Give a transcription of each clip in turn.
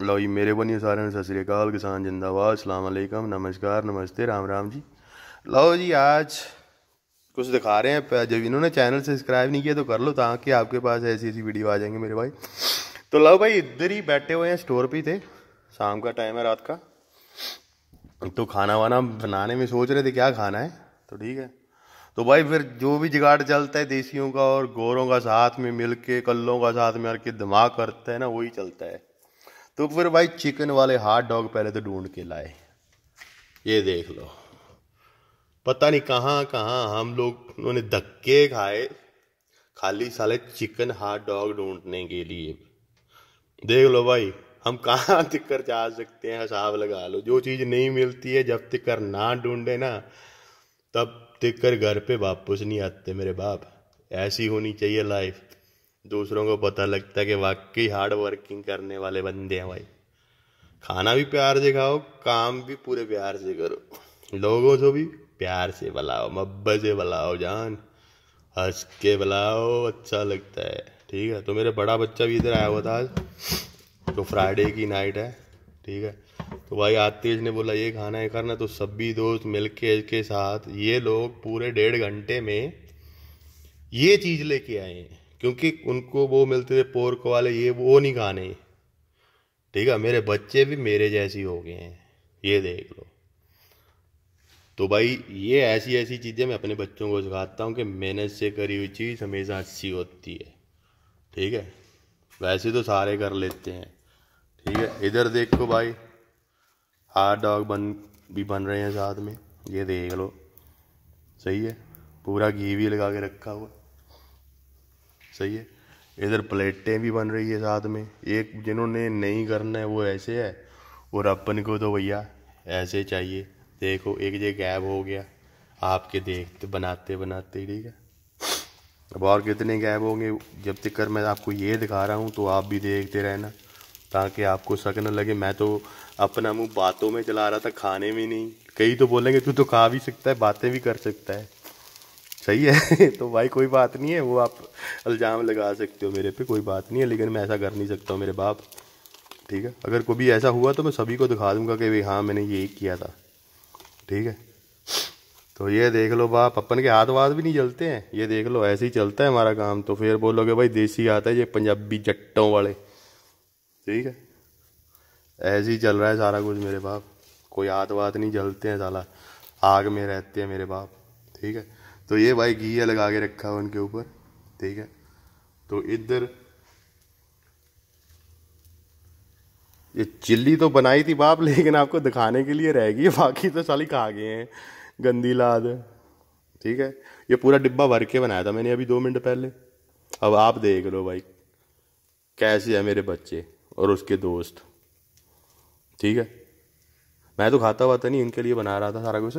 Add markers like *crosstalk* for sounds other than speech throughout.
लो जी मेरे बनियो सारे सत श्रीकाल किसान जिंदाबाद अलैक्म नमस्कार नमस्ते राम राम जी लो जी आज कुछ दिखा रहे हैं जब इन्होंने चैनल सब्सक्राइब नहीं किया तो कर लो ताकि आपके पास ऐसी ऐसी वीडियो आ जाएंगे मेरे भाई तो लो भाई इधर ही बैठे हुए हैं स्टोर पे थे शाम का टाइम है रात का तो खाना वाना बनाने में सोच रहे थे क्या खाना है तो ठीक है तो भाई फिर जो भी जुगाड़ चलता है देसियों का और गोरों का साथ में मिल के कल्लों का साथ में हर दिमाग करता है ना वही चलता है तो फिर भाई चिकन वाले हॉट डॉग पहले तो ढूंढ के लाए ये देख लो पता नहीं कहाँ कहाँ हम लोग उन्होंने धक्के खाए खाली साले चिकन हॉट डॉग ढूंढने के लिए देख लो भाई हम कहाँ *laughs* तिकर जा सकते हैं हिसाब लगा लो जो चीज़ नहीं मिलती है जब तिकर ना ढूंढे ना तब तिकर घर पे वापस नहीं आते मेरे बाप ऐसी होनी चाहिए लाइफ दूसरों को पता लगता है कि वाकई हार्ड वर्किंग करने वाले बंदे हैं भाई खाना भी प्यार से खाओ काम भी पूरे प्यार से करो लोगों से भी प्यार से बुलाओ मब्बे से बुलाओ जान हंस के बुलाओ अच्छा लगता है ठीक है तो मेरे बड़ा बच्चा भी इधर आया हुआ था आज तो फ्राइडे की नाइट है ठीक है तो भाई आते ने बोला ये खाना है करना तो सभी दोस्त मिल के के साथ ये लोग पूरे डेढ़ घंटे में ये चीज़ लेके आए हैं क्योंकि उनको वो मिलते थे पोर्क वाले ये वो नहीं खाने ठीक है मेरे बच्चे भी मेरे जैसी हो गए हैं ये देख लो तो भाई ये ऐसी ऐसी चीज़ें मैं अपने बच्चों को सिखाता हूँ कि मेहनत से करी हुई चीज़ हमेशा अच्छी होती है ठीक है वैसे तो सारे कर लेते हैं ठीक है इधर देखो भाई हार्ड डॉग बन भी बन रहे हैं साथ में ये देख लो सही है पूरा घी भी लगा के रखा हुआ सही है इधर प्लेटें भी बन रही है साथ में एक जिन्होंने नहीं करना है वो ऐसे है और अपन को तो भैया ऐसे चाहिए देखो एक जगह गैप हो गया आपके देखते बनाते बनाते ठीक है अब और कितने गैप होंगे जब तक कर मैं आपको ये दिखा रहा हूँ तो आप भी देखते रहना ताकि आपको शक न लगे मैं तो अपना मुँह बातों में चला रहा था खाने में नहीं कई तो बोलेंगे तू तो खा भी सकता है बातें भी कर सकता है सही है *laughs* तो भाई कोई बात नहीं है वो आप इल्ज़ाम लगा सकते हो मेरे पे कोई बात नहीं है लेकिन मैं ऐसा कर नहीं सकता हूँ मेरे बाप ठीक है अगर कभी ऐसा हुआ तो मैं सभी को दिखा दूंगा कि भाई हाँ मैंने ये किया था ठीक है तो ये देख लो बाप अपन के हाथ वाथ भी नहीं चलते हैं ये देख लो ऐसे ही चलता है हमारा काम तो फिर बोलोगे भाई देसी आता है ये पंजाबी जट्टों वाले ठीक है ऐसे ही चल रहा है सारा कुछ मेरे बाप कोई हाथ वात नहीं जलते हैं साला आग में रहते हैं मेरे बाप ठीक है तो ये भाई घिया लगा के रखा है उनके ऊपर ठीक है तो इधर ये चिल्ली तो बनाई थी बाप लेकिन आपको दिखाने के लिए रहेगी बाकी तो साली खा गए हैं गंदी लाद ठीक है ये पूरा डिब्बा भर के बनाया था मैंने अभी दो मिनट पहले अब आप देख लो भाई कैसे है मेरे बच्चे और उसके दोस्त ठीक है मैं तो खाता हुआ था नहीं इनके लिए बना रहा था सारा कुछ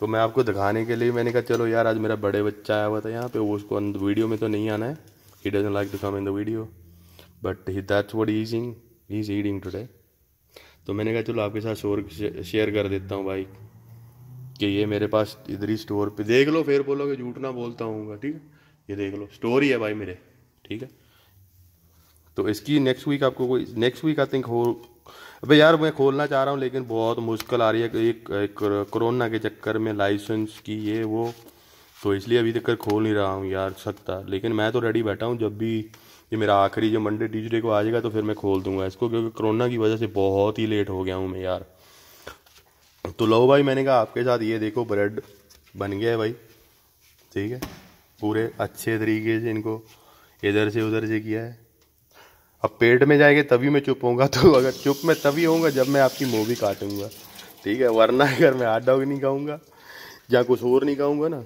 तो मैं आपको दिखाने के लिए मैंने कहा चलो यार आज मेरा बड़े बच्चा आया हुआ था यहाँ पे वो उसको वीडियो में तो नहीं आना है he doesn't like to come in the video but he that's what eating he is eating today तो मैंने कहा चलो आपके साथ शोर शेयर कर देता हूँ भाई कि ये मेरे पास इधर ही स्टोर पे देख लो फिर बोलो कि झूठ ना बोलता हूँ ठीक है ये देख लो स्टोर ही है भाई मेरे ठीक है तो इसकी नेक्स्ट वीक आपको कोई नेक्स्ट वीक आई थिंक हो अभी यार मैं खोलना चाह रहा हूँ लेकिन बहुत मुश्किल आ रही है एक, एक कोरोना के चक्कर में लाइसेंस की ये वो तो इसलिए अभी तक खोल नहीं रहा हूँ यार सकता लेकिन मैं तो रेडी बैठा हूँ जब भी ये मेरा आखिरी जो मंडे ट्यूजडे को आ जाएगा तो फिर मैं खोल दूंगा इसको क्योंकि कोरोना की वजह से बहुत ही लेट हो गया हूँ मैं यार तो लो भाई मैंने कहा आपके साथ ये देखो ब्रेड बन गया है भाई ठीक है पूरे अच्छे तरीके से इनको इधर से उधर से किया है अब पेट में जाएंगे तभी मैं चुप होऊंगा तो अगर चुप मैं तभी होऊंगा जब मैं आपकी मूवी काटूंगा ठीक है वरना अगर मैं हाथ डॉग नहीं खाऊंगा या कुछ और नहीं खाऊंगा ना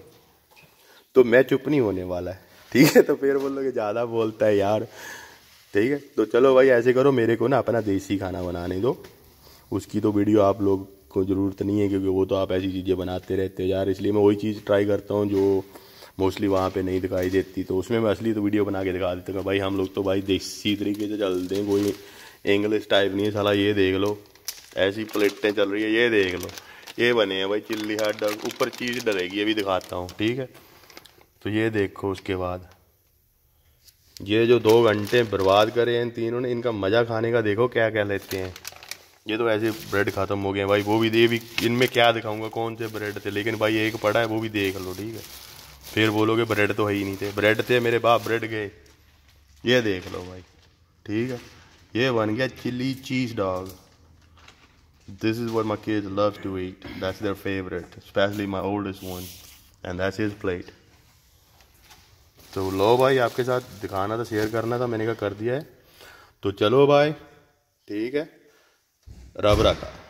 तो मैं चुप नहीं होने वाला है ठीक है तो फिर बोलोगे ज़्यादा बोलता है यार ठीक है तो चलो भाई ऐसे करो मेरे को ना अपना देसी खाना बनाने दो उसकी तो वीडियो आप लोग को ज़रूरत नहीं है क्योंकि वो तो आप ऐसी चीज़ें बनाते रहते हो यार इसलिए मैं वही चीज़ ट्राई करता हूँ जो मोस्टली वहाँ पे नहीं दिखाई देती तो उसमें मैं असली तो वीडियो बना के दिखा देता हूँ भाई हम लोग तो भाई देसी तरीके से चलते हैं कोई इंग्लिश टाइप नहीं है सला ये देख लो ऐसी प्लेटें चल रही है ये देख लो ये बने हैं भाई चिल्ली हाट डग ऊपर चीज़ डरेगी ये भी दिखाता हूँ ठीक है तो ये देखो उसके बाद ये जो दो घंटे बर्बाद करे हैं तीनों ने इनका मज़ा खाने का देखो क्या क्या लेते हैं ये तो ऐसे ब्रेड ख़त्म हो गए हैं भाई वो भी ये भी इनमें क्या दिखाऊंगा कौन से ब्रेड थे लेकिन भाई एक पड़ा है वो भी देख लो ठीक है फिर बोलोगे ब्रेड तो है ही नहीं थे ब्रेड थे मेरे बाप ब्रेड गए ये देख लो भाई ठीक है ये बन गया chili cheese dog this is my cage love to to eat. That's favourite favorite, my old oldest one and that's is plate तो लो भाई आपके साथ दिखाना था शेयर करना था मैंने कहा कर दिया है तो चलो भाई ठीक है रब रखा